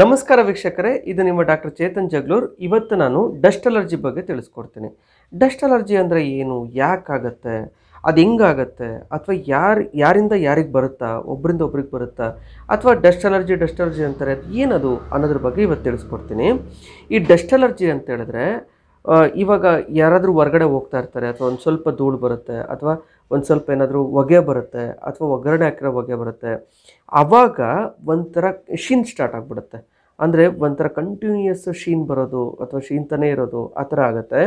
ನಮಸ್ಕಾರ ವೀಕ್ಷಕರೇ ಇದು ನಿಮ್ಮ ಡಾಕ್ಟರ್ ಚೇತನ್ ಜಗ್ಲೂರ್ ಇವತ್ತು ನಾನು ಡಸ್ಟ್ ಅಲರ್ಜಿ ಬಗ್ಗೆ ತಿಳಿಸ್ಕೊಡ್ತೀನಿ ಡಸ್ಟ್ ಅಲರ್ಜಿ ಅಂದರೆ ಏನು ಯಾಕಾಗತ್ತೆ ಅದು ಹೆಂಗಾಗತ್ತೆ ಅಥವಾ ಯಾರು ಯಾರಿಂದ ಯಾರಿಗೆ ಬರುತ್ತಾ ಒಬ್ಬರಿಂದ ಒಬ್ರಿಗೆ ಬರುತ್ತಾ ಅಥವಾ ಡಸ್ಟ್ ಅಲರ್ಜಿ ಡಸ್ಟ್ ಅಲರ್ಜಿ ಅಂತಾರೆ ಅದು ಏನದು ಅನ್ನೋದ್ರ ಬಗ್ಗೆ ಇವತ್ತು ತಿಳಿಸ್ಕೊಡ್ತೀನಿ ಈ ಡಸ್ಟ್ ಅಲರ್ಜಿ ಅಂತ ಹೇಳಿದ್ರೆ ಇವಾಗ ಯಾರಾದರೂ ಹೊರಗಡೆ ಹೋಗ್ತಾ ಇರ್ತಾರೆ ಅಥವಾ ಒಂದು ಸ್ವಲ್ಪ ಧೂಳು ಬರುತ್ತೆ ಅಥವಾ ಒಂದು ಸ್ವಲ್ಪ ಏನಾದರೂ ಹೊಗೆ ಬರುತ್ತೆ ಅಥವಾ ಒಗ್ಗರಣೆ ಹಾಕಿರೋ ಹೊಗೆ ಬರುತ್ತೆ ಆವಾಗ ಒಂಥರ ಶೀನ್ ಸ್ಟಾರ್ಟ್ ಆಗಿಬಿಡುತ್ತೆ ಅಂದರೆ ಒಂಥರ ಕಂಟಿನ್ಯೂಯಸ್ ಶೀನ್ ಬರೋದು ಅಥವಾ ಶೀನ್ ತಾನೇ ಇರೋದು ಆ ಥರ ಆಗುತ್ತೆ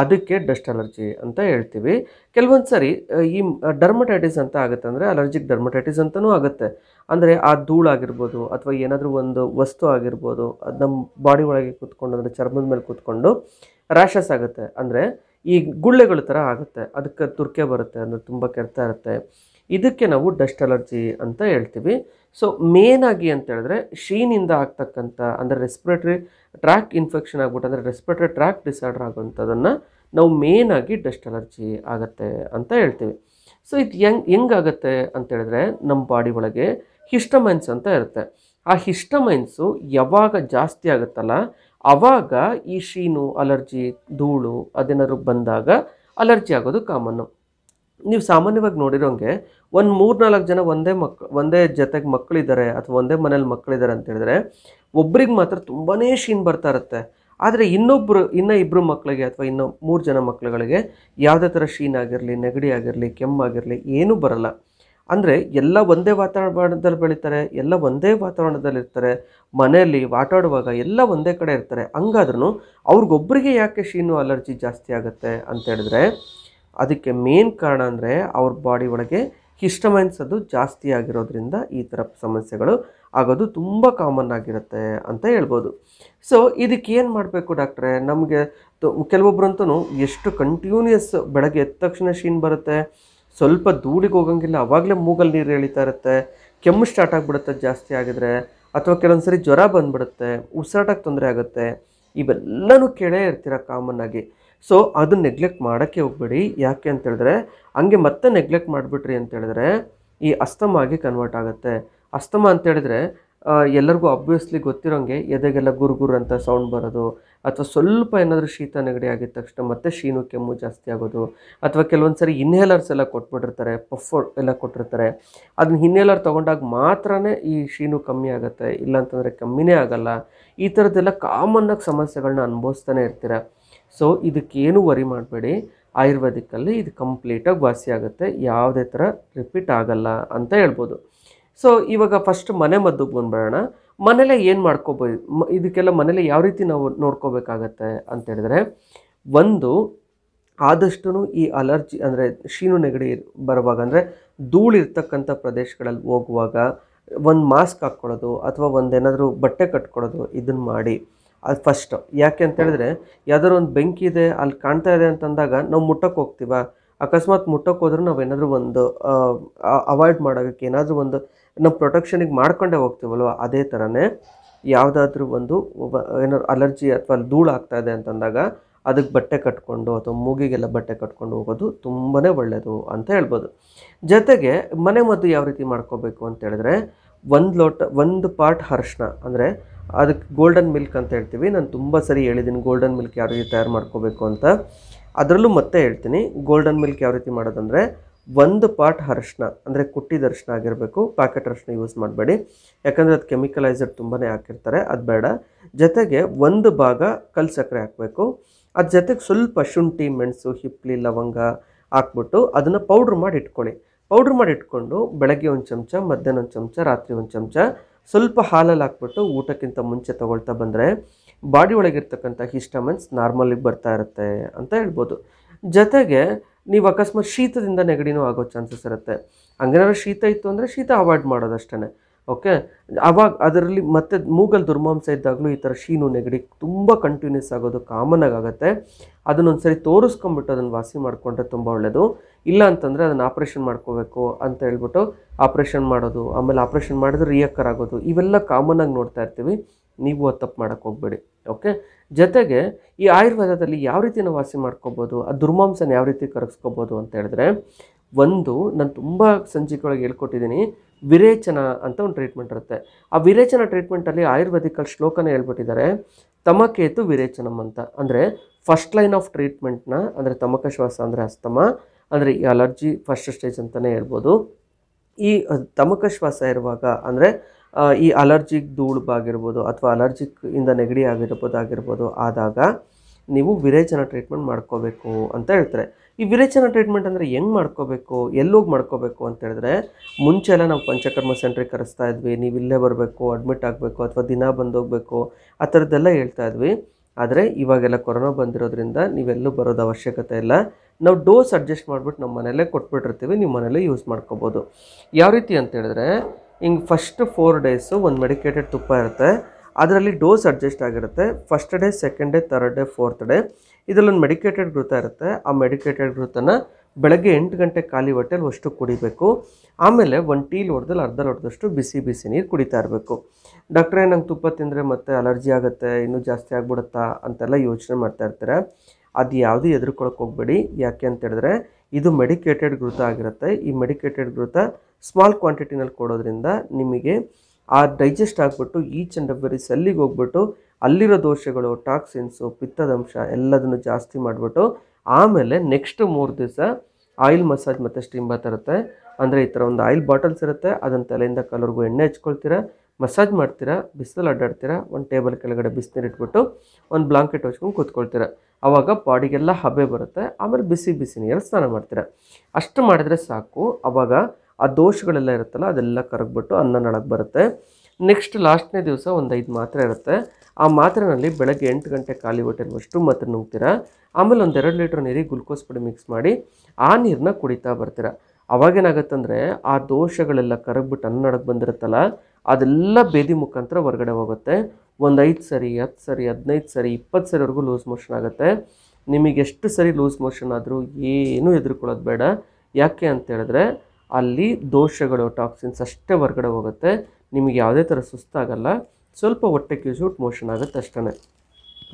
ಅದಕ್ಕೆ ಡಸ್ಟ್ ಅಲರ್ಜಿ ಅಂತ ಹೇಳ್ತೀವಿ ಕೆಲವೊಂದು ಸಾರಿ ಈ ಡರ್ಮಟೈಟಿಸ್ ಅಂತ ಆಗುತ್ತೆ ಅಂದರೆ ಅಲರ್ಜಿಕ್ ಡರ್ಮಟೈಟಿಸ್ ಅಂತಲೂ ಆಗುತ್ತೆ ಅಂದರೆ ಆ ಧೂಳು ಆಗಿರ್ಬೋದು ಅಥವಾ ಏನಾದರೂ ಒಂದು ವಸ್ತು ಆಗಿರ್ಬೋದು ಅದು ನಮ್ಮ ಬಾಡಿ ಒಳಗೆ ಕೂತ್ಕೊಂಡು ಅಂದರೆ ಚರ್ಮದ ಮೇಲೆ ಕೂತ್ಕೊಂಡು ರ್ಯಾಷಸ್ ಆಗುತ್ತೆ ಅಂದರೆ ಈ ಗುಳ್ಳೆಗಳ ಥರ ಆಗುತ್ತೆ ಅದಕ್ಕೆ ತುರ್ಕೆ ಬರುತ್ತೆ ಅಂದರೆ ತುಂಬ ಕೆರೆತ ಇರುತ್ತೆ ಇದಕ್ಕೆ ನಾವು ಡಸ್ಟ್ ಅಲರ್ಜಿ ಅಂತ ಹೇಳ್ತೀವಿ ಸೊ ಮೇನಾಗಿ ಅಂತ ಹೇಳಿದ್ರೆ ಶೀನಿಂದ ಆಗ್ತಕ್ಕಂಥ ಅಂದರೆ ರೆಸ್ಪಿರೇಟರಿ ಟ್ರ್ಯಾಕ್ ಇನ್ಫೆಕ್ಷನ್ ಆಗ್ಬಿಟ್ಟು ಅಂದರೆ ರೆಸ್ಪಿರೇಟರಿ ಟ್ರ್ಯಾಕ್ ಡಿಸಾರ್ಡರ್ ಆಗುವಂಥದ್ದನ್ನು ನಾವು ಮೇನಾಗಿ ಡಸ್ಟ್ ಅಲರ್ಜಿ ಆಗುತ್ತೆ ಅಂತ ಹೇಳ್ತೀವಿ ಸೊ ಇದು ಹೆಂಗ್ ಹೆಂಗಾಗತ್ತೆ ಅಂತೇಳಿದ್ರೆ ನಮ್ಮ ಬಾಡಿ ಒಳಗೆ ಹಿಸ್ಟಮೈನ್ಸ್ ಅಂತ ಇರುತ್ತೆ ಆ ಹಿಸ್ಟಮೈನ್ಸು ಯಾವಾಗ ಜಾಸ್ತಿ ಆಗುತ್ತಲ್ಲ ಆವಾಗ ಈ ಶೀನು ಅಲರ್ಜಿ ಧೂಳು ಅದೇನಾದ್ರು ಬಂದಾಗ ಅಲರ್ಜಿ ಆಗೋದು ಕಾಮನ್ನು ನೀವು ಸಾಮಾನ್ಯವಾಗಿ ನೋಡಿರೋಂಗೆ ಒಂದು ಮೂರು ನಾಲ್ಕು ಜನ ಒಂದೇ ಮಕ್ ಒಂದೇ ಜೊತೆಗೆ ಮಕ್ಕಳಿದ್ದಾರೆ ಅಥವಾ ಒಂದೇ ಮನೇಲಿ ಮಕ್ಕಳಿದ್ದಾರೆ ಅಂತ ಹೇಳಿದ್ರೆ ಒಬ್ರಿಗೆ ಮಾತ್ರ ತುಂಬಾ ಶೀನ್ ಬರ್ತಾ ಇರುತ್ತೆ ಆದರೆ ಇನ್ನೊಬ್ಬರು ಇನ್ನೂ ಇಬ್ಬರು ಮಕ್ಕಳಿಗೆ ಅಥವಾ ಇನ್ನೂ ಮೂರು ಜನ ಮಕ್ಕಳುಗಳಿಗೆ ಯಾವುದೇ ಥರ ಶೀನ್ ಆಗಿರಲಿ ನೆಗಡಿ ಆಗಿರಲಿ ಕೆಮ್ಮಾಗಿರಲಿ ಏನೂ ಬರಲ್ಲ ಅಂದರೆ ಎಲ್ಲ ಒಂದೇ ವಾತಾವರಣದಲ್ಲಿ ಬೆಳೀತಾರೆ ಎಲ್ಲ ಒಂದೇ ವಾತಾವರಣದಲ್ಲಿ ಇರ್ತಾರೆ ಮನೆಯಲ್ಲಿ ಆಟಾಡುವಾಗ ಎಲ್ಲ ಒಂದೇ ಕಡೆ ಇರ್ತಾರೆ ಹಂಗಾದ್ರೂ ಅವ್ರಿಗೊಬ್ಬರಿಗೆ ಯಾಕೆ ಶೀನು ಅಲರ್ಜಿ ಜಾಸ್ತಿ ಆಗುತ್ತೆ ಅಂತ ಹೇಳಿದ್ರೆ ಅದಕ್ಕೆ ಮೇನ್ ಕಾರಣ ಅಂದರೆ ಅವ್ರ ಬಾಡಿ ಒಳಗೆ ಹಿಸ್ಟಮೈನ್ಸ್ ಅದು ಜಾಸ್ತಿ ಆಗಿರೋದ್ರಿಂದ ಈ ಥರ ಸಮಸ್ಯೆಗಳು ಆಗೋದು ತುಂಬ ಕಾಮನ್ ಆಗಿರುತ್ತೆ ಅಂತ ಹೇಳ್ಬೋದು ಸೊ ಇದಕ್ಕೆ ಏನು ಮಾಡಬೇಕು ಡಾಕ್ಟ್ರೆ ನಮಗೆ ಕೆಲವೊಬ್ಬರಂತೂ ಎಷ್ಟು ಕಂಟಿನ್ಯೂಯಸ್ ಬೆಳಗ್ಗೆ ಎದ್ದ ತಕ್ಷಣ ಶೀನ್ ಬರುತ್ತೆ ಸ್ವಲ್ಪ ಧೂಳಿಗೆ ಹೋಗಂಗಿಲ್ಲ ಅವಾಗಲೇ ಮೂಗಲ್ಲಿ ನೀರು ಎಳಿತಾ ಇರುತ್ತೆ ಕೆಮ್ಮು ಸ್ಟಾರ್ಟ್ ಆಗಿಬಿಡುತ್ತೆ ಜಾಸ್ತಿ ಆಗಿದ್ರೆ ಅಥವಾ ಕೆಲವೊಂದು ಸರಿ ಜ್ವರ ಬಂದುಬಿಡುತ್ತೆ ಉಸಿರಾಟಕ್ಕೆ ತೊಂದರೆ ಆಗುತ್ತೆ ಇವೆಲ್ಲನೂ ಕೇಳೇ ಇರ್ತೀರ ಕಾಮನ್ ಆಗಿ ಸೊ ಅದನ್ನ ನೆಗ್ಲೆಕ್ಟ್ ಮಾಡೋಕ್ಕೆ ಹೋಗ್ಬೇಡಿ ಯಾಕೆ ಅಂತೇಳಿದ್ರೆ ಹಂಗೆ ಮತ್ತೆ ನೆಗ್ಲೆಕ್ಟ್ ಮಾಡಿಬಿಟ್ರಿ ಅಂತೇಳಿದ್ರೆ ಈ ಈ ಅಸ್ತಮಾಗಿ ಕನ್ವರ್ಟ್ ಆಗುತ್ತೆ ಅಸ್ತಮ ಅಂತೇಳಿದ್ರೆ ಎಲ್ಲರಿಗೂ ಅಬ್ವಿಯಸ್ಲಿ ಗೊತ್ತಿರೋಂಗೆ ಎದೆಗೆಲ್ಲ ಗುರು ಗುರು ಅಂತ ಸೌಂಡ್ ಬರೋದು ಅಥವಾ ಸ್ವಲ್ಪ ಏನಾದರೂ ಶೀತ ನೆಗಡಿ ಆಗಿದ ತಕ್ಷಣ ಮತ್ತೆ ಶೀನು ಕೆಮ್ಮು ಜಾಸ್ತಿ ಆಗೋದು ಅಥವಾ ಕೆಲವೊಂದು ಸರಿ ಇನ್ಹೇಲರ್ಸ್ ಎಲ್ಲ ಕೊಟ್ಬಿಟ್ಟಿರ್ತಾರೆ ಪಫ್ ಎಲ್ಲ ಕೊಟ್ಟಿರ್ತಾರೆ ಅದನ್ನ ಇನ್ಹೇಲರ್ ತೊಗೊಂಡಾಗ ಮಾತ್ರ ಈ ಶೀನು ಕಮ್ಮಿ ಆಗುತ್ತೆ ಇಲ್ಲಾಂತಂದರೆ ಕಮ್ಮಿನೇ ಆಗಲ್ಲ ಈ ಥರದ್ದೆಲ್ಲ ಕಾಮನ್ನಾಗಿ ಸಮಸ್ಯೆಗಳನ್ನ ಅನುಭವಿಸ್ತಾನೆ ಇರ್ತೀರ ಸೊ ಇದಕ್ಕೇನು ವರಿ ಮಾಡಬೇಡಿ ಆಯುರ್ವೇದಿಕ್ಕಲ್ಲಿ ಇದು ಕಂಪ್ಲೀಟಾಗಿ ವಾಸಿ ಆಗುತ್ತೆ ಯಾವುದೇ ಥರ ರಿಪೀಟ್ ಆಗಲ್ಲ ಅಂತ ಹೇಳ್ಬೋದು ಸೊ ಇವಾಗ ಫಸ್ಟ್ ಮನೆ ಮದ್ದುಗೆ ಬಂದ್ಬಿಡೋಣ ಮನೇಲೆ ಏನು ಮಾಡ್ಕೋಬೋದು ಇದಕ್ಕೆಲ್ಲ ಮನೇಲೆ ಯಾವ ರೀತಿ ನಾವು ನೋಡ್ಕೋಬೇಕಾಗತ್ತೆ ಅಂತ ಹೇಳಿದ್ರೆ ಒಂದು ಆದಷ್ಟು ಈ ಅಲರ್ಜಿ ಅಂದರೆ ಶೀನು ನೆಗಡಿ ಬರುವಾಗ ಅಂದರೆ ಧೂಳಿರ್ತಕ್ಕಂಥ ಪ್ರದೇಶಗಳಲ್ಲಿ ಹೋಗುವಾಗ ಒಂದು ಮಾಸ್ಕ್ ಹಾಕ್ಕೊಳ್ಳೋದು ಅಥವಾ ಒಂದೇನಾದರೂ ಬಟ್ಟೆ ಕಟ್ಕೊಳ್ಳೋದು ಇದನ್ನು ಮಾಡಿ ಅದು ಫಸ್ಟ್ ಯಾಕೆ ಅಂತೇಳಿದ್ರೆ ಯಾವ್ದಾದ್ರು ಒಂದು ಬೆಂಕಿ ಇದೆ ಅಲ್ಲಿ ಕಾಣ್ತಾ ಇದೆ ಅಂತಂದಾಗ ನಾವು ಮುಟ್ಟಕ್ಕೆ ಹೋಗ್ತೀವ ಅಕಸ್ಮಾತ್ ಮುಟ್ಟಕ್ಕೆ ಹೋದ್ರೂ ಏನಾದರೂ ಒಂದು ಅವಾಯ್ಡ್ ಮಾಡೋದಕ್ಕೆ ಏನಾದರೂ ಒಂದು ನಾವು ಪ್ರೊಟೆಕ್ಷನಿಗೆ ಮಾಡ್ಕೊಂಡೇ ಹೋಗ್ತೀವಲ್ವ ಅದೇ ಥರನೇ ಯಾವುದಾದ್ರೂ ಒಂದು ಒಬ್ಬ ಏನಾದ್ರು ಅಲರ್ಜಿ ಅಥವಾ ಧೂಳು ಆಗ್ತಾ ಇದೆ ಅಂತಂದಾಗ ಅದಕ್ಕೆ ಬಟ್ಟೆ ಕಟ್ಕೊಂಡು ಅಥವಾ ಮೂಗಿಗೆಲ್ಲ ಬಟ್ಟೆ ಕಟ್ಕೊಂಡು ಹೋಗೋದು ತುಂಬಾ ಒಳ್ಳೆಯದು ಅಂತ ಹೇಳ್ಬೋದು ಜೊತೆಗೆ ಮನೆಮದ್ದು ಯಾವ ರೀತಿ ಮಾಡ್ಕೋಬೇಕು ಅಂತ ಹೇಳಿದ್ರೆ ಒಂದು ಲೋಟ ಒಂದು ಪಾರ್ಟ್ ಅರ್ಶಿನ ಅಂದರೆ ಅದಕ್ಕೆ ಗೋಲ್ಡನ್ ಮಿಲ್ಕ್ ಅಂತ ಹೇಳ್ತೀವಿ ನಾನು ತುಂಬ ಸರಿ ಹೇಳಿದ್ದೀನಿ ಗೋಲ್ಡನ್ ಮಿಲ್ಕ್ ಯಾವ ರೀತಿ ತಯಾರು ಮಾಡ್ಕೋಬೇಕು ಅಂತ ಅದರಲ್ಲೂ ಮತ್ತೆ ಹೇಳ್ತೀನಿ ಗೋಲ್ಡನ್ ಮಿಲ್ಕ್ ಯಾವ ರೀತಿ ಮಾಡೋದಂದರೆ ಒಂದು ಪಾರ್ಟ್ ಅರಶಿನ ಅಂದರೆ ಕುಟ್ಟಿದ ಅರಶಿನ ಆಗಿರಬೇಕು ಪ್ಯಾಕೆಟ್ ಅರಶಿನ ಯೂಸ್ ಮಾಡಬೇಡಿ ಯಾಕಂದರೆ ಅದು ಕೆಮಿಕಲೈಸರ್ ತುಂಬಾ ಹಾಕಿರ್ತಾರೆ ಅದು ಬೇಡ ಜೊತೆಗೆ ಒಂದು ಭಾಗ ಕಲ್ ಸಕ್ಕರೆ ಹಾಕಬೇಕು ಅದು ಜೊತೆಗೆ ಸ್ವಲ್ಪ ಶುಂಠಿ ಮೆಣಸು ಹಿಪ್ಲಿ ಲವಂಗ ಹಾಕ್ಬಿಟ್ಟು ಅದನ್ನು ಪೌಡ್ರ್ ಮಾಡಿ ಇಟ್ಕೊಳ್ಳಿ ಪೌಡ್ರ್ ಮಾಡಿ ಇಟ್ಕೊಂಡು ಬೆಳಗ್ಗೆ ಒಂದು ಚಮಚ ಮಧ್ಯಾಹ್ನ ಒಂದು ಚಮಚ ರಾತ್ರಿ ಒಂದು ಚಮಚ ಸ್ವಲ್ಪ ಹಾಲಲ್ಲಿ ಹಾಕ್ಬಿಟ್ಟು ಊಟಕ್ಕಿಂತ ಮುಂಚೆ ತೊಗೊಳ್ತಾ ಬಂದರೆ ಬಾಡಿ ಒಳಗಿರ್ತಕ್ಕಂಥ ಹಿಸ್ಟಮನ್ಸ್ ನಾರ್ಮಲಿಗೆ ಬರ್ತಾ ಇರುತ್ತೆ ಅಂತ ಹೇಳ್ಬೋದು ಜೊತೆಗೆ ನೀವು ಅಕಸ್ಮಾತ್ ಶೀತದಿಂದ ನೆಗಡಿನೂ ಆಗೋ ಚಾನ್ಸಸ್ ಇರುತ್ತೆ ಹಂಗೇನಾದ್ರು ಶೀತ ಇತ್ತು ಅಂದರೆ ಶೀತ ಅವಾಯ್ಡ್ ಮಾಡೋದಷ್ಟೇ ಓಕೆ ಅವಾಗ ಅದರಲ್ಲಿ ಮತ್ತೆ ಮೂಗಲ್ ದುರ್ಮಾಂಸ ಇದ್ದಾಗಲೂ ಈ ಥರ ಶೀನು ನೆಗಡಿ ತುಂಬ ಕಂಟಿನ್ಯೂಸ್ ಆಗೋದು ಕಾಮನ್ ಆಗುತ್ತೆ ಅದನ್ನೊಂದು ಸರಿ ತೋರಿಸ್ಕೊಂಬಿಟ್ಟು ಅದನ್ನು ವಾಸಿ ಮಾಡಿಕೊಂಡ್ರೆ ತುಂಬ ಒಳ್ಳೆಯದು ಇಲ್ಲ ಅಂತಂದರೆ ಅದನ್ನು ಆಪ್ರೇಷನ್ ಮಾಡ್ಕೋಬೇಕು ಅಂತ ಹೇಳ್ಬಿಟ್ಟು ಆಪ್ರೇಷನ್ ಮಾಡೋದು ಆಮೇಲೆ ಆಪ್ರೇಷನ್ ಮಾಡಿದ್ರೆ ರಿಯಕ್ಕರ್ ಆಗೋದು ಇವೆಲ್ಲ ಕಾಮನ್ ಆಗಿ ನೋಡ್ತಾ ಇರ್ತೀವಿ ನೀವು ಆ ತಪ್ಪು ಮಾಡೋಕ್ಕೆ ಹೋಗ್ಬೇಡಿ ಓಕೆ ಜೊತೆಗೆ ಈ ಆಯುರ್ವೇದದಲ್ಲಿ ಯಾವ ರೀತಿ ನಾವು ವಾಸಿ ಮಾಡ್ಕೋಬೋದು ಆ ದುರ್ಮಾಂಸನ ಯಾವ ರೀತಿ ಕರಗಿಸ್ಕೋಬೋದು ಅಂತ ಹೇಳಿದ್ರೆ ಒಂದು ನಾನು ತುಂಬ ಒಳಗೆ ಹೇಳ್ಕೊಟ್ಟಿದ್ದೀನಿ ವಿರೇಚನ ಅಂತ ಒಂದು ಟ್ರೀಟ್ಮೆಂಟ್ ಇರುತ್ತೆ ಆ ವಿರೇಚನ ಟ್ರೀಟ್ಮೆಂಟಲ್ಲಿ ಆಯುರ್ವೇದಿಕಲ್ ಶ್ಲೋಕನ ಹೇಳ್ಬಿಟ್ಟಿದ್ದಾರೆ ತಮಕೇತು ವಿರೇಚನಂ ಅಂತ ಅಂದರೆ ಫಸ್ಟ್ ಲೈನ್ ಆಫ್ ಟ್ರೀಟ್ಮೆಂಟ್ನ ಅಂದರೆ ತಮಕ ಶ್ವಾಸ ಅಂದರೆ ಅಸ್ತಮ ಅಂದರೆ ಈ ಅಲರ್ಜಿ ಫಸ್ಟ್ ಸ್ಟೇಜ್ ಅಂತಲೇ ಹೇಳ್ಬೋದು ಈ ತಮಕ ಶ್ವಾಸ ಇರುವಾಗ ಅಂದರೆ ಈ ಅಲರ್ಜಿಕ್ ಧೂಳು ಆಗಿರ್ಬೋದು ಅಥವಾ ಅಲರ್ಜಿಕ್ ಇಂದ ನೆಗಡಿ ಆಗಿರ್ಬೋದಾಗಿರ್ಬೋದು ಆದಾಗ ನೀವು ವಿರೇಚನ ಟ್ರೀಟ್ಮೆಂಟ್ ಮಾಡ್ಕೋಬೇಕು ಅಂತ ಹೇಳ್ತಾರೆ ಈ ವಿರೇಚನ ಟ್ರೀಟ್ಮೆಂಟ್ ಅಂದರೆ ಹೆಂಗೆ ಮಾಡ್ಕೋಬೇಕು ಎಲ್ಲೋಗಿ ಮಾಡ್ಕೋಬೇಕು ಅಂತ ಹೇಳಿದ್ರೆ ಮುಂಚೆ ಎಲ್ಲ ನಾವು ಪಂಚಕರ್ಮ ಸೆಂಟ್ರಿಗೆ ಕರೆಸ್ತಾ ಇದ್ವಿ ನೀವು ಇಲ್ಲೇ ಬರಬೇಕು ಅಡ್ಮಿಟ್ ಆಗಬೇಕು ಅಥವಾ ದಿನ ಬಂದೋಗಬೇಕು ಆ ಥರದ್ದೆಲ್ಲ ಹೇಳ್ತಾ ಇದ್ವಿ ಆದರೆ ಇವಾಗೆಲ್ಲ ಕೊರೋನಾ ಬಂದಿರೋದ್ರಿಂದ ನೀವೆಲ್ಲೂ ಬರೋದು ಅವಶ್ಯಕತೆ ಇಲ್ಲ ನಾವು ಡೋಸ್ ಅಡ್ಜಸ್ಟ್ ಮಾಡಿಬಿಟ್ಟು ನಮ್ಮ ಮನೇಲೇ ಕೊಟ್ಬಿಟ್ಟಿರ್ತೀವಿ ನಿಮ್ಮ ಮನೇಲೇ ಯೂಸ್ ಮಾಡ್ಕೋಬೋದು ಯಾವ ರೀತಿ ಅಂತೇಳಿದ್ರೆ ಹಿಂಗೆ ಫಸ್ಟ್ ಫೋರ್ ಡೇಸು ಒಂದು ಮೆಡಿಕೇಟೆಡ್ ತುಪ್ಪ ಇರುತ್ತೆ ಅದರಲ್ಲಿ ಡೋಸ್ ಅಡ್ಜಸ್ಟ್ ಆಗಿರುತ್ತೆ first day second day third day fourth day ಇದರಲ್ಲೊಂದು ಮೆಡಿಕೇಟೆಡ್ ಘೃತ ಇರುತ್ತೆ ಆ ಮೆಡಿಕೇಟೆಡ್ ಘೃತನ ಬೆಳಗ್ಗೆ ಎಂಟು ಗಂಟೆ ಖಾಲಿ ಹೊಟ್ಟೆಲಿ ಅಷ್ಟು ಕುಡಿಬೇಕು ಆಮೇಲೆ ಒಂದು ಟೀ ಲೋಡ್ದಲ್ಲಿ ಅರ್ಧ ಹೊಡೆದಷ್ಟು ಬಿಸಿ ಬಿಸಿ ನೀರು ಕುಡಿತಾ ಇರಬೇಕು ಡಾಕ್ಟ್ರೇ ನಂಗೆ ತುಪ್ಪ ತಿಂದರೆ ಮತ್ತೆ ಅಲರ್ಜಿ ಆಗುತ್ತೆ ಇನ್ನೂ ಜಾಸ್ತಿ ಆಗ್ಬಿಡುತ್ತಾ ಅಂತೆಲ್ಲ ಯೋಚನೆ ಮಾಡ್ತಾ ಇರ್ತಾರೆ ಅದು ಯಾವುದೂ ಎದುರ್ಕೊಳಕ್ಕೆ ಹೋಗ್ಬೇಡಿ ಯಾಕೆ ಅಂತ ಹೇಳಿದ್ರೆ ಇದು ಮೆಡಿಕೇಟೆಡ್ ಘೃತ ಆಗಿರುತ್ತೆ ಈ ಮೆಡಿಕೇಟೆಡ್ ಘೃತ ಸ್ಮಾಲ್ ಕ್ವಾಂಟಿಟಿನಲ್ಲಿ ಕೊಡೋದ್ರಿಂದ ನಿಮಗೆ ಆ ಡೈಜೆಸ್ಟ್ ಆಗಿಬಿಟ್ಟು ಈಚ್ ಆ್ಯಂಡ್ ಎವ್ರಿ ಸೆಲ್ಲಿಗೆ ಹೋಗ್ಬಿಟ್ಟು ಅಲ್ಲಿರೋ ದೋಷಗಳು ಟಾಕ್ಸಿನ್ಸು ಪಿತ್ತದಂಶ ಎಲ್ಲದನ್ನು ಜಾಸ್ತಿ ಮಾಡಿಬಿಟ್ಟು ಆಮೇಲೆ ನೆಕ್ಸ್ಟ್ ಮೂರು ದಿವಸ ಆಯಿಲ್ ಮಸಾಜ್ ಮತ್ತು ಸ್ಟೀಮ್ ಬಾತ್ ಇರುತ್ತೆ ಅಂದರೆ ಈ ಥರ ಒಂದು ಆಯಿಲ್ ಬಾಟಲ್ಸ್ ಇರುತ್ತೆ ಅದನ್ನು ತಲೆಯಿಂದ ಕಲರ್ಗೂ ಎಣ್ಣೆ ಹಚ್ಕೊಳ್ತೀರಾ ಮಸಾಜ್ ಮಾಡ್ತೀರಾ ಬಿಸಿಲು ಅಡ್ಡಾಡ್ತೀರಾ ಒಂದು ಟೇಬಲ್ ಕೆಳಗಡೆ ಬಿಸಿನೀರು ಇಟ್ಬಿಟ್ಟು ಒಂದು ಬ್ಲಾಂಕೆಟ್ ಹಚ್ಕೊಂಡು ಕೂತ್ಕೊಳ್ತೀರಾ ಆವಾಗ ಬಾಡಿಗೆಲ್ಲ ಹಬೆ ಬರುತ್ತೆ ಆಮೇಲೆ ಬಿಸಿ ಬಿಸಿ ನೀರಲ್ಲಿ ಸ್ನಾನ ಮಾಡ್ತೀರ ಅಷ್ಟು ಮಾಡಿದರೆ ಸಾಕು ಆವಾಗ ಆ ದೋಷಗಳೆಲ್ಲ ಇರುತ್ತಲ್ಲ ಅದೆಲ್ಲ ಕರಗ್ಬಿಟ್ಟು ಅನ್ನ ಬರುತ್ತೆ ನೆಕ್ಸ್ಟ್ ಲಾಸ್ಟ್ನೇ ದಿವಸ ಒಂದು ಐದು ಮಾತ್ರೆ ಇರುತ್ತೆ ಆ ಮಾತ್ರೆನಲ್ಲಿ ಬೆಳಗ್ಗೆ ಎಂಟು ಗಂಟೆ ಖಾಲಿ ಹೊಟ್ಟಿರುವಷ್ಟು ಮಾತ್ರ ನುಗ್ತೀರಾ ಆಮೇಲೆ ಒಂದೆರಡು ಲೀಟ್ರ್ ನೀರಿಗೆ ಗ್ಲುಕೋಸ್ ಪುಡಿ ಮಿಕ್ಸ್ ಮಾಡಿ ಆ ನೀರನ್ನ ಕುಡಿತಾ ಬರ್ತೀರಾ ಅವಾಗೇನಾಗುತ್ತಂದರೆ ಆ ದೋಷಗಳೆಲ್ಲ ಕರಗ್ಬಿಟ್ಟು ಅನ್ನ ನಡಕ್ಕೆ ಬಂದಿರುತ್ತಲ್ಲ ಅದೆಲ್ಲ ಬೇದಿ ಮುಖಾಂತರ ಹೊರಗಡೆ ಹೋಗುತ್ತೆ ಒಂದು ಐದು ಸರಿ ಹತ್ತು ಸರಿ ಹದಿನೈದು ಸರಿ ಇಪ್ಪತ್ತು ಸರಿವರೆಗೂ ಲೂಸ್ ಮೋಷನ್ ಆಗುತ್ತೆ ನಿಮಗೆ ಎಷ್ಟು ಸರಿ ಲೂಸ್ ಮೋಷನ್ ಆದರೂ ಏನೂ ಎದುರುಕೊಳ್ಳೋದು ಬೇಡ ಯಾಕೆ ಅಂತ ಹೇಳಿದ್ರೆ ಅಲ್ಲಿ ದೋಷಗಳು ಟಾಕ್ಸಿನ್ಸ್ ಅಷ್ಟೇ ಹೊರಗಡೆ ಹೋಗುತ್ತೆ ನಿಮಗೆ ಯಾವುದೇ ಥರ ಸುಸ್ತಾಗಲ್ಲ ಸ್ವಲ್ಪ ಹೊಟ್ಟೆ ಕ್ಯೂಸೂಟ್ ಮೋಷನ್ ಆಗುತ್ತೆ ಅಷ್ಟೇ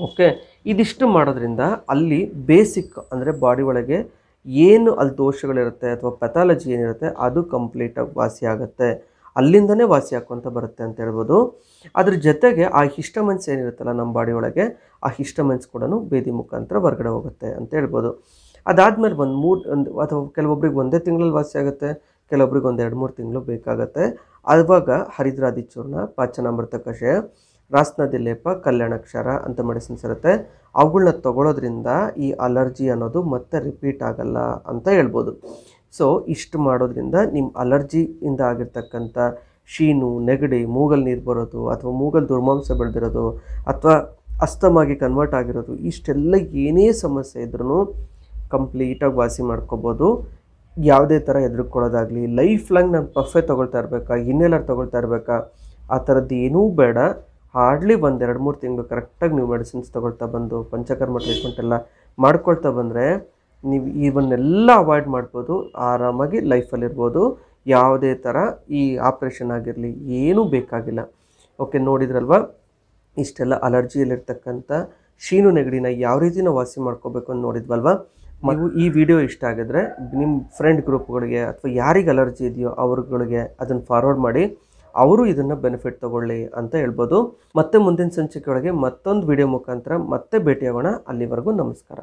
ಓಕೆ ಇದಿಷ್ಟು ಮಾಡೋದ್ರಿಂದ ಅಲ್ಲಿ ಬೇಸಿಕ್ ಅಂದರೆ ಬಾಡಿ ಒಳಗೆ ಏನು ಅಲ್ಲಿ ದೋಷಗಳಿರುತ್ತೆ ಅಥವಾ ಪೆಥಾಲಜಿ ಏನಿರುತ್ತೆ ಅದು ಕಂಪ್ಲೀಟಾಗಿ ವಾಸಿ ಆಗುತ್ತೆ ಅಲ್ಲಿಂದನೇ ವಾಸಿ ಹಾಕುವಂಥ ಬರುತ್ತೆ ಅಂತ ಹೇಳ್ಬೋದು ಅದ್ರ ಜೊತೆಗೆ ಆ ಹಿಸ್ಟಮೆನ್ಸ್ ಏನಿರುತ್ತಲ್ಲ ನಮ್ಮ ಬಾಡಿ ಒಳಗೆ ಆ ಹಿಸ್ಟಮೆನ್ಸ್ ಕೂಡ ಬೇದಿ ಮುಖಾಂತರ ಹೊರಗಡೆ ಹೋಗುತ್ತೆ ಅಂತ ಹೇಳ್ಬೋದು ಅದಾದಮೇಲೆ ಒಂದು ಮೂರು ಒಂದು ಅಥವಾ ಕೆಲವೊಬ್ರಿಗೆ ಒಂದೇ ತಿಂಗಳಲ್ಲಿ ವಾಸಿ ಆಗುತ್ತೆ ಕೆಲವೊಬ್ರಿಗೆ ಒಂದು ಎರಡು ಮೂರು ತಿಂಗಳು ಬೇಕಾಗುತ್ತೆ ಹರಿದ್ರಾದಿ ಹರಿದ್ರಾದಿಚೂರ್ಣ ಪಾಚನಾಮೃತ ಕಷಾಯ ರಾಸ್ನದಿ ಲೇಪ ಕಲ್ಯಾಣಾಕ್ಷರ ಅಂತ ಮೆಡಿಸಿನ್ಸ್ ಇರುತ್ತೆ ಅವುಗಳನ್ನ ತಗೊಳ್ಳೋದ್ರಿಂದ ಈ ಅಲರ್ಜಿ ಅನ್ನೋದು ಮತ್ತೆ ರಿಪೀಟ್ ಆಗಲ್ಲ ಅಂತ ಹೇಳ್ಬೋದು ಸೊ ಇಷ್ಟು ಮಾಡೋದ್ರಿಂದ ನಿಮ್ಮ ಅಲರ್ಜಿಯಿಂದ ಆಗಿರ್ತಕ್ಕಂಥ ಶೀನು ನೆಗಡಿ ಮೂಗಲ್ ನೀರು ಬರೋದು ಅಥವಾ ಮೂಗಲ್ ದುರ್ಮಾಂಸ ಬೆಳೆದಿರೋದು ಅಥವಾ ಅಸ್ತಮಾಗಿ ಕನ್ವರ್ಟ್ ಆಗಿರೋದು ಇಷ್ಟೆಲ್ಲ ಏನೇ ಸಮಸ್ಯೆ ಇದ್ರೂ ಕಂಪ್ಲೀಟಾಗಿ ವಾಸಿ ಮಾಡ್ಕೋಬೋದು ಯಾವುದೇ ಥರ ಹೆದರ್ಕೊಳ್ಳೋದಾಗಲಿ ಲೈಫ್ ಲಾಂಗ್ ನಾನು ಪಫೆ ತೊಗೊಳ್ತಾ ಇರಬೇಕಾ ಇನ್ನೆಲ್ಲರೂ ತೊಗೊಳ್ತಾ ಇರಬೇಕಾ ಆ ಥರದ್ದು ಏನೂ ಬೇಡ ಹಾರ್ಡ್ಲಿ ಒಂದು ಎರಡು ಮೂರು ತಿಂಗಳು ಕರೆಕ್ಟಾಗಿ ನೀವು ಮೆಡಿಸಿನ್ಸ್ ತೊಗೊಳ್ತಾ ಬಂದು ಪಂಚಕರ್ಮ ಟ್ರೀಟ್ಮೆಂಟ್ ಎಲ್ಲ ಮಾಡ್ಕೊಳ್ತಾ ಬಂದರೆ ನೀವು ಇವನ್ನೆಲ್ಲ ಅವಾಯ್ಡ್ ಮಾಡ್ಬೋದು ಆರಾಮಾಗಿ ಲೈಫಲ್ಲಿರ್ಬೋದು ಯಾವುದೇ ಥರ ಈ ಆಪ್ರೇಷನ್ ಆಗಿರಲಿ ಏನೂ ಬೇಕಾಗಿಲ್ಲ ಓಕೆ ನೋಡಿದ್ರಲ್ವ ಇಷ್ಟೆಲ್ಲ ಅಲರ್ಜಿಯಲ್ಲಿರ್ತಕ್ಕಂಥ ಶೀನು ನೆಗಡಿನ ಯಾವ ರೀತಿನ ವಾಸಿ ಮಾಡ್ಕೋಬೇಕು ಅಂತ ನೋಡಿದ್ವಲ್ವ ನೀವು ಈ ವಿಡಿಯೋ ಇಷ್ಟ ಆಗಿದ್ರೆ ನಿಮ್ಮ ಫ್ರೆಂಡ್ ಗ್ರೂಪ್ಗಳಿಗೆ ಅಥವಾ ಯಾರಿಗೆ ಅಲರ್ಜಿ ಇದೆಯೋ ಅವ್ರಗಳಿಗೆ ಅದನ್ನು ಫಾರ್ವರ್ಡ್ ಮಾಡಿ ಅವರು ಇದನ್ನು ಬೆನಿಫಿಟ್ ತಗೊಳ್ಳಿ ಅಂತ ಹೇಳ್ಬೋದು ಮತ್ತೆ ಮುಂದಿನ ಸಂಚಿಕೆಯೊಳಗೆ ಮತ್ತೊಂದು ವಿಡಿಯೋ ಮುಖಾಂತರ ಮತ್ತೆ ಭೇಟಿಯಾಗೋಣ ಅಲ್ಲಿವರೆಗೂ ನಮಸ್ಕಾರ